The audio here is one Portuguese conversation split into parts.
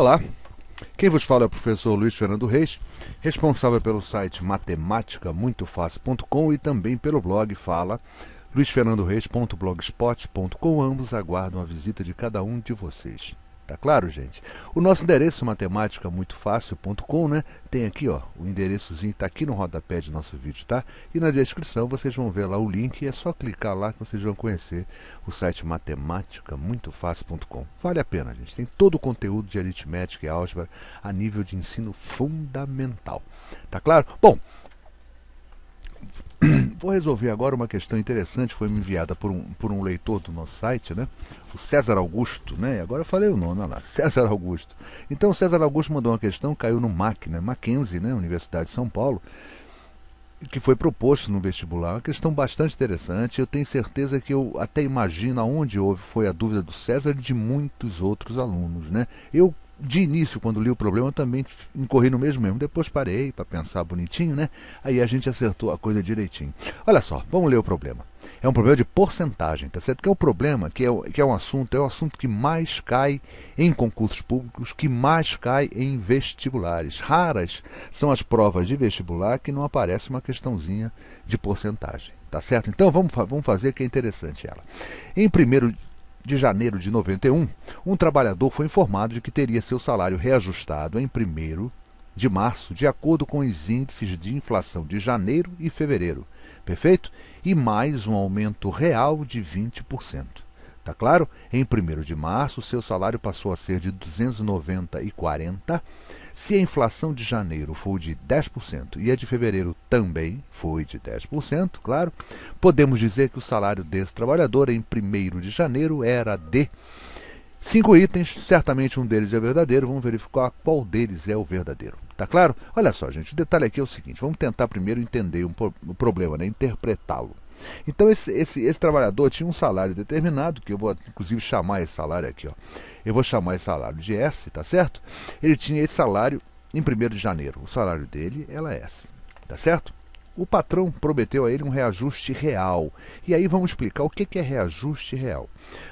Olá, quem vos fala é o professor Luiz Fernando Reis, responsável pelo site matemática-muito-fácil.com e também pelo blog Fala luisfernandoreis.blogspot.com. Ambos aguardam a visita de cada um de vocês. Tá claro, gente? O nosso endereço matemática-muito-fácil.com, né? Tem aqui, ó, o endereçozinho tá aqui no rodapé de nosso vídeo, tá? E na descrição vocês vão ver lá o link, é só clicar lá que vocês vão conhecer o site matemática-muito-fácil.com. Vale a pena, gente. Tem todo o conteúdo de aritmética e álgebra a nível de ensino fundamental. Tá claro? Bom, Vou resolver agora uma questão interessante, foi me enviada por um, por um leitor do nosso site, né? O César Augusto, né? Agora eu falei o nome, olha lá, César Augusto. Então, César Augusto mandou uma questão, caiu no MAC, né? Mackenzie, né? Universidade de São Paulo, que foi proposto no vestibular, uma questão bastante interessante. Eu tenho certeza que eu até imagino aonde houve foi a dúvida do César e de muitos outros alunos, né? Eu de início, quando li o problema, eu também incorri no mesmo mesmo. Depois parei para pensar bonitinho, né? Aí a gente acertou a coisa direitinho. Olha só, vamos ler o problema. É um problema de porcentagem, tá certo? Que é o problema, que é, que é um assunto, é o um assunto que mais cai em concursos públicos, que mais cai em vestibulares. Raras são as provas de vestibular que não aparece uma questãozinha de porcentagem, tá certo? Então vamos, vamos fazer que é interessante ela. Em primeiro de janeiro de 91, um trabalhador foi informado de que teria seu salário reajustado em 1 de março, de acordo com os índices de inflação de janeiro e fevereiro, perfeito? E mais um aumento real de 20%. Está claro? Em 1 de março, seu salário passou a ser de R$ 290,40. Se a inflação de janeiro foi de 10% e a de fevereiro também foi de 10%, claro, podemos dizer que o salário desse trabalhador em 1 de janeiro era de Cinco itens, certamente um deles é verdadeiro, vamos verificar qual deles é o verdadeiro. Tá claro? Olha só, gente, o detalhe aqui é o seguinte, vamos tentar primeiro entender um o problema, né? interpretá-lo. Então esse, esse, esse trabalhador tinha um salário determinado, que eu vou inclusive chamar esse salário aqui, ó. Eu vou chamar esse salário de S, tá certo? Ele tinha esse salário em 1 de janeiro. O salário dele era é S, tá certo? O patrão prometeu a ele um reajuste real. E aí vamos explicar o que é reajuste real.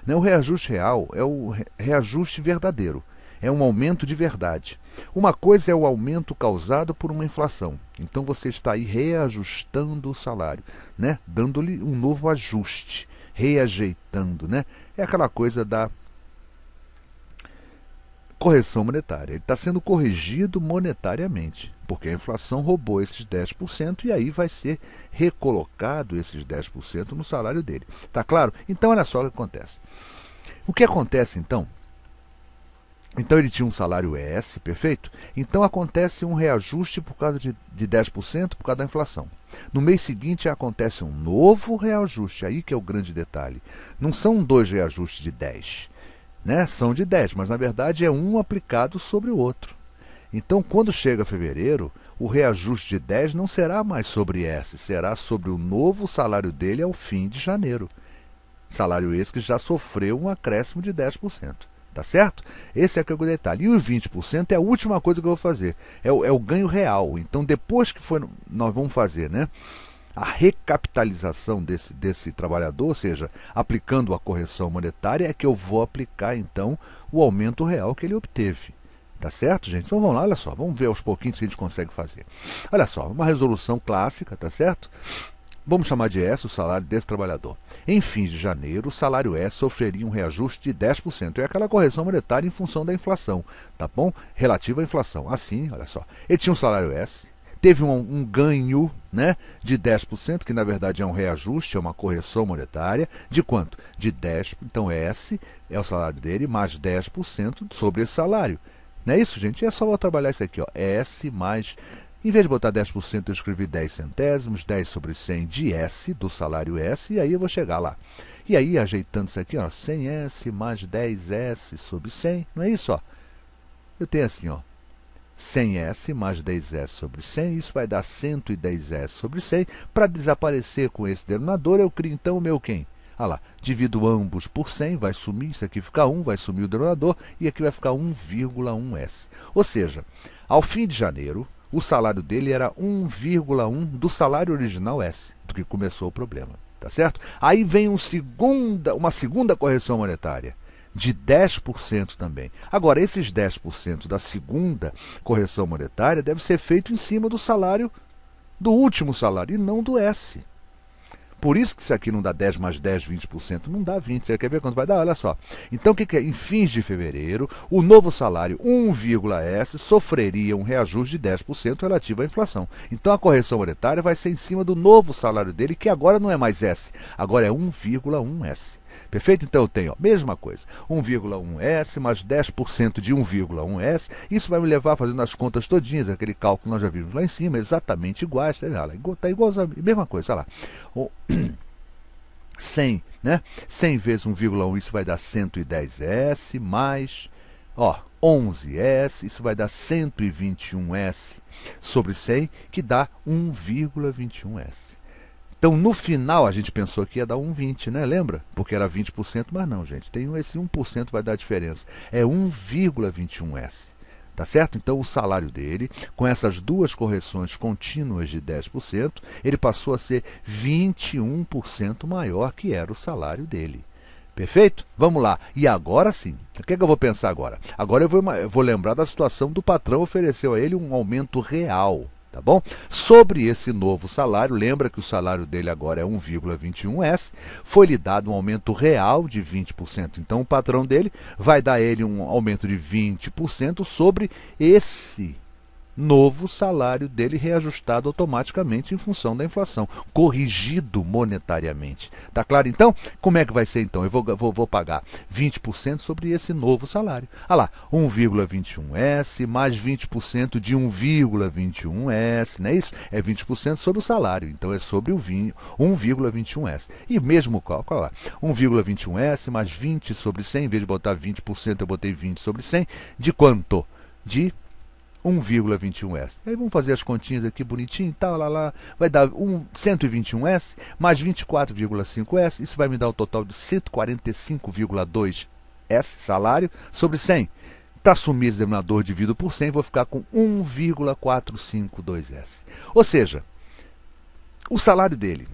Né, o reajuste real é o reajuste verdadeiro, é um aumento de verdade. Uma coisa é o aumento causado por uma inflação. Então você está aí reajustando o salário, né? Dando-lhe um novo ajuste, reajeitando, né? É aquela coisa da correção monetária. Ele está sendo corrigido monetariamente, porque a inflação roubou esses 10% e aí vai ser recolocado esses 10% no salário dele. Tá claro? Então olha só o que acontece. O que acontece então então ele tinha um salário S, perfeito? Então acontece um reajuste por causa de, de 10% por causa da inflação. No mês seguinte acontece um novo reajuste, aí que é o grande detalhe. Não são dois reajustes de 10, né? São de 10, mas na verdade é um aplicado sobre o outro. Então, quando chega fevereiro, o reajuste de 10 não será mais sobre S, será sobre o novo salário dele ao fim de janeiro. Salário esse que já sofreu um acréscimo de 10% tá certo? Esse é, é o detalhe. E os 20% é a última coisa que eu vou fazer, é o, é o ganho real. Então, depois que for, nós vamos fazer, né? a recapitalização desse, desse trabalhador, ou seja, aplicando a correção monetária, é que eu vou aplicar então o aumento real que ele obteve. Tá certo, gente? Então vamos lá, olha só, vamos ver aos pouquinhos se a gente consegue fazer. Olha só, uma resolução clássica, tá certo? Vamos chamar de S o salário desse trabalhador. Em fins de janeiro, o salário S sofreria um reajuste de 10%. É aquela correção monetária em função da inflação, tá bom? Relativa à inflação. Assim, olha só. Ele tinha um salário S, teve um, um, ganho né, de 10%, que na verdade é um reajuste, é uma correção monetária, de quanto? De 10%, então S é o salário dele, mais 10% sobre esse salário. Não é isso, gente? É só trabalhar isso aqui, ó. S mais em vez de botar 10%, eu escrevi 10 centésimos, 10 sobre 100 de S, do salário S, e aí eu vou chegar lá. E aí, ajeitando isso aqui, ó, 100S mais 10S sobre 100, não é isso? Ó? Eu tenho assim, ó, 100S mais 10S sobre 100, isso vai dar 110S sobre 100. Para desaparecer com esse denominador, eu crio então o meu quem? olha ah lá, divido ambos por 100, vai sumir, isso aqui fica 1, vai sumir o denominador, e aqui vai ficar 1,1S. Ou seja, ao fim de janeiro, o salário dele era 1,1 do salário original S, do que começou o problema, tá certo? Aí vem um segunda, uma segunda correção monetária de 10% também. Agora, esses 10% da segunda correção monetária deve ser feito em cima do salário do último salário e não do S. Por isso que isso aqui não dá 10 mais 10, 20%, não dá 20%. Você quer ver quanto vai dar? Olha só. Então, o que, que é? Em fins de fevereiro, o novo salário 1,S sofreria um reajuste de 10% relativo à inflação. Então, a correção monetária vai ser em cima do novo salário dele, que agora não é mais S, agora é 1,1S. Perfeito? Então eu tenho, a mesma coisa, 1,1S mais 10% de 1,1S. Isso vai me levar fazendo as contas todinhas, aquele cálculo que nós já vimos lá em cima, exatamente iguais. Está igual, tá igual, mesma coisa, olha lá. 100, né? 100 vezes 1,1, isso vai dar 110S mais, ó, 11S, isso vai dar 121S sobre 100, que dá 1,21S. Então, no final, a gente pensou que ia dar 1,20, né? Lembra? Porque era 20%, mas não, gente. Tem esse 1% vai dar diferença. É 1,21S. Tá certo? Então, o salário dele, com essas duas correções contínuas de 10%, ele passou a ser 21% maior que era o salário dele. Perfeito? Vamos lá. E agora sim. O que, é que eu vou pensar agora? Agora eu vou, eu vou lembrar da situação do patrão ofereceu a ele um aumento real tá bom? Sobre esse novo salário, lembra que o salário dele agora é 1,21S, foi-lhe dado um aumento real de 20%. Então o patrão dele vai dar ele um aumento de 20% sobre esse novo salário dele reajustado automaticamente em função da inflação, corrigido monetariamente. Tá claro então? Como é que vai ser então? Eu vou, vou, vou pagar 20% sobre esse novo salário. Olha ah lá, 1,21S mais 20% de 1,21S, não é isso? É 20% sobre o salário, então é sobre o vinho, 1,21S. E mesmo cálculo lá, 1,21S mais 20 sobre 100, em vez de botar 20%, eu botei 20 sobre 100, de quanto? De 1,21S. Aí vamos fazer as continhas aqui bonitinho, tá lá lá, vai dar um, 121S mais 24,5S, isso vai me dar o um total de 145,2S salário sobre 100. Para sumir esse denominador divido por 100, vou ficar com 1,452S. Ou seja, o salário dele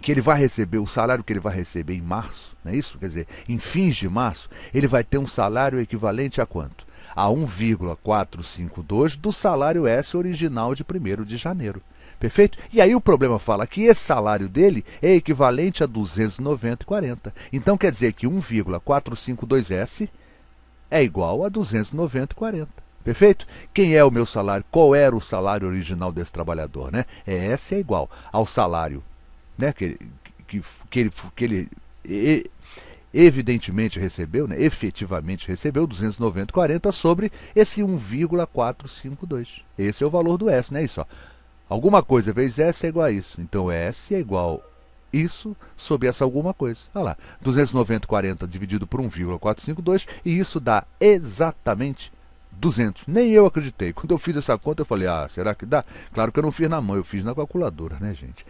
que ele vai receber, o salário que ele vai receber em março, não é isso? Quer dizer, em fins de março, ele vai ter um salário equivalente a quanto? a 1,452 do salário S original de 1 de janeiro. Perfeito? E aí o problema fala que esse salário dele é equivalente a 290,40. Então quer dizer que 1,452S é igual a 290,40. Perfeito? Quem é o meu salário? Qual era o salário original desse trabalhador, né? É S é igual ao salário, né, que, que, que ele, que ele evidentemente recebeu, né, efetivamente recebeu 290,40 sobre esse 1,452. Esse é o valor do S, né? Isso, ó. Alguma coisa vezes S é igual a isso. Então S é igual isso sobre essa alguma coisa. Olha lá, 290,40 dividido por 1,452 e isso dá exatamente 200. Nem eu acreditei. Quando eu fiz essa conta, eu falei, ah, será que dá? Claro que eu não fiz na mão, eu fiz na calculadora, né, gente?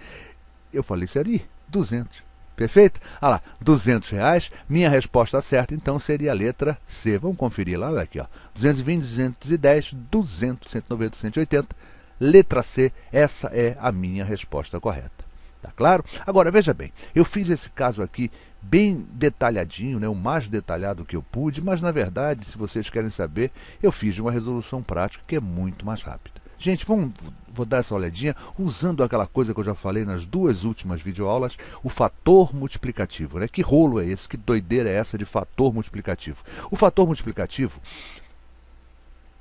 Eu falei, seria é 200. Perfeito? Ah lá, 200 reais. Minha resposta certa, então, seria a letra C. Vamos conferir lá, olha aqui, ó. 220, 210, 200, 190, 180. Letra C, essa é a minha resposta correta. Tá claro? Agora, veja bem, eu fiz esse caso aqui bem detalhadinho, né, o mais detalhado que eu pude, mas na verdade, se vocês querem saber, eu fiz uma resolução prática que é muito mais rápida. Gente, vamos, vou dar essa olhadinha usando aquela coisa que eu já falei nas duas últimas videoaulas, o fator multiplicativo. Né? Que rolo é esse? Que doideira é essa de fator multiplicativo? O fator multiplicativo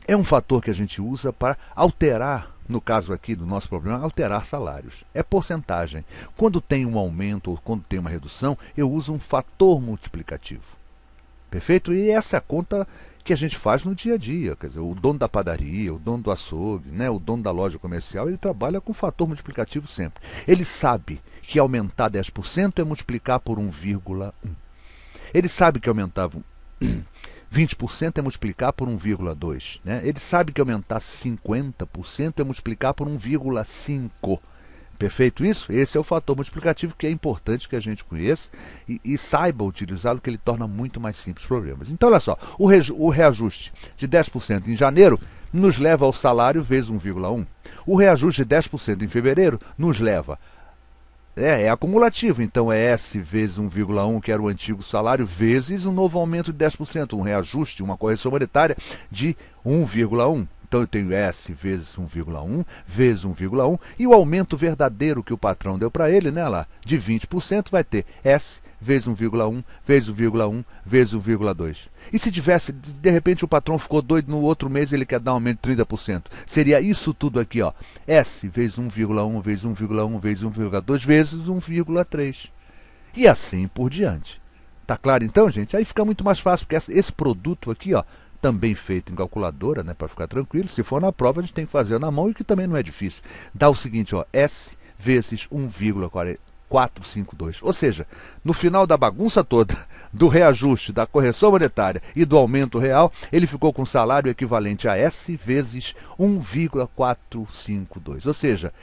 é um fator que a gente usa para alterar, no caso aqui do nosso problema, alterar salários. É porcentagem. Quando tem um aumento ou quando tem uma redução, eu uso um fator multiplicativo. Perfeito? E essa é a conta que a gente faz no dia a dia. Quer dizer, o dono da padaria, o dono do açougue, né, o dono da loja comercial, ele trabalha com fator multiplicativo sempre. Ele sabe que aumentar 10% é multiplicar por 1,1. Ele sabe que aumentar 20% é multiplicar por 1,2. Né? Ele sabe que aumentar 50% é multiplicar por 1,5. Perfeito isso? Esse é o fator multiplicativo que é importante que a gente conheça e, e saiba utilizá-lo, que ele torna muito mais simples os problemas. Então, olha só, o, o reajuste de 10% em janeiro nos leva ao salário vezes 1,1. O reajuste de 10% em fevereiro nos leva. É, é acumulativo, então é S vezes 1,1, que era o antigo salário, vezes um novo aumento de 10%, um reajuste, uma correção monetária de 1,1. Então eu tenho S vezes 1,1 vezes 1,1 e o aumento verdadeiro que o patrão deu para ele, né, lá, de 20% vai ter S vezes 1,1 vezes 1,1 vezes 1,2. E se tivesse, de repente o patrão ficou doido no outro mês, ele quer dar um aumento de 30%. Seria isso tudo aqui, ó. S vezes 1,1 vezes 1,1 vezes 1,2 vezes 1,3. E assim por diante. Tá claro então, gente? Aí fica muito mais fácil, porque esse produto aqui, ó, também feito em calculadora, né, para ficar tranquilo. Se for na prova, a gente tem que fazer na mão, e que também não é difícil. Dá o seguinte, ó, S vezes 1,452. Ou seja, no final da bagunça toda, do reajuste, da correção monetária e do aumento real, ele ficou com salário equivalente a S vezes 1,452. Ou seja,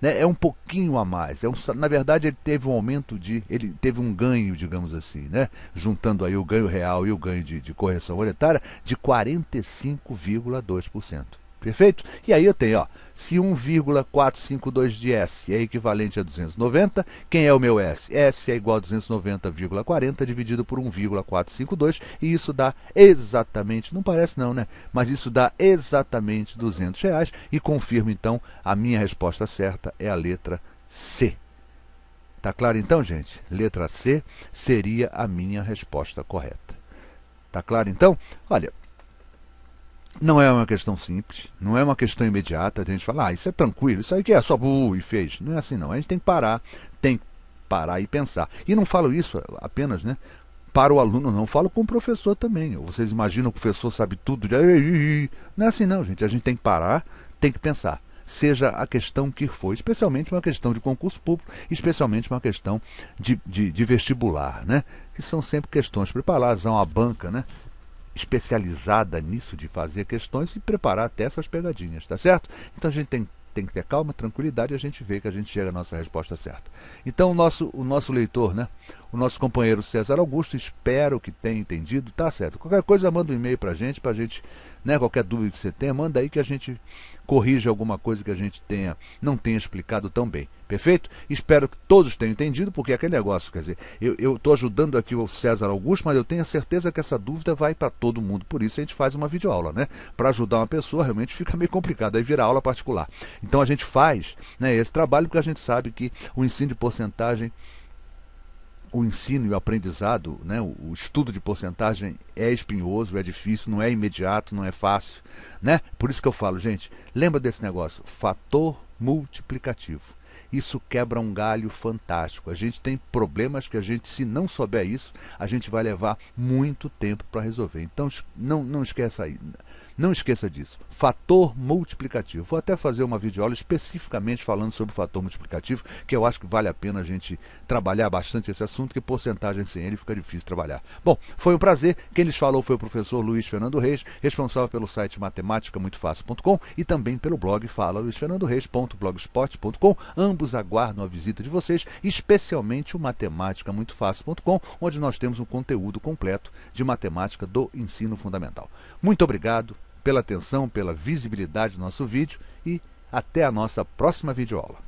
né, é um pouquinho a mais. É um, na verdade, ele teve um aumento de. ele teve um ganho, digamos assim, né, juntando aí o ganho real e o ganho de, de correção monetária, de 45,2%. Perfeito? E aí eu tenho, ó, se 1,452 de S é equivalente a 290, quem é o meu S? S é igual a 290,40 dividido por 1,452 e isso dá exatamente, não parece não, né? Mas isso dá exatamente 200 reais e confirmo então a minha resposta certa é a letra C. Tá claro então, gente? Letra C seria a minha resposta correta. Tá claro então? Olha, não é uma questão simples, não é uma questão imediata. A gente fala, ah, isso é tranquilo, isso aí que é só bu e fez. Não é assim, não. A gente tem que parar, tem que parar e pensar. E não falo isso apenas, né? Para o aluno, não. Falo com o professor também. Vocês imaginam que o professor sabe tudo? De... Não é assim, não, gente. A gente tem que parar, tem que pensar seja a questão que for, especialmente uma questão de concurso público, especialmente uma questão de, de, de, vestibular, né? que são sempre questões preparadas a uma banca né? especializada nisso de fazer questões e preparar até essas pegadinhas, tá certo? Então a gente tem, tem que ter calma, tranquilidade e a gente vê que a gente chega à nossa resposta certa. Então o nosso, o nosso leitor, né? o nosso companheiro César Augusto. Espero que tenha entendido, tá certo? Qualquer coisa, manda um e-mail para a gente, para a gente, né? Qualquer dúvida que você tenha, manda aí que a gente corrija alguma coisa que a gente tenha, não tenha explicado tão bem. Perfeito? Espero que todos tenham entendido, porque é aquele negócio, quer dizer, eu estou ajudando aqui o César Augusto, mas eu tenho a certeza que essa dúvida vai para todo mundo. Por isso a gente faz uma videoaula, né? Para ajudar uma pessoa realmente fica meio complicado, aí vira aula particular. Então a gente faz né, esse trabalho porque a gente sabe que o ensino de porcentagem o ensino e o aprendizado, né, o, estudo de porcentagem é espinhoso, é difícil, não é imediato, não é fácil, né? Por isso que eu falo, gente, lembra desse negócio, fator multiplicativo. Isso quebra um galho fantástico. A gente tem problemas que a gente, se não souber isso, a gente vai levar muito tempo para resolver. Então, não, não esqueça aí. Não esqueça disso. Fator multiplicativo. Vou até fazer uma videoaula especificamente falando sobre o fator multiplicativo, que eu acho que vale a pena a gente trabalhar bastante esse assunto, que porcentagem sem ele fica difícil trabalhar. Bom, foi um prazer. Quem lhes falou foi o professor Luiz Fernando Reis, responsável pelo site matemáticamuitofácil.com e também pelo blog fala Ambos aguardam a visita de vocês, especialmente o matemáticamuitofácil.com, onde nós temos um conteúdo completo de matemática do ensino fundamental. Muito obrigado pela atenção, pela visibilidade do nosso vídeo e até a nossa próxima videoaula.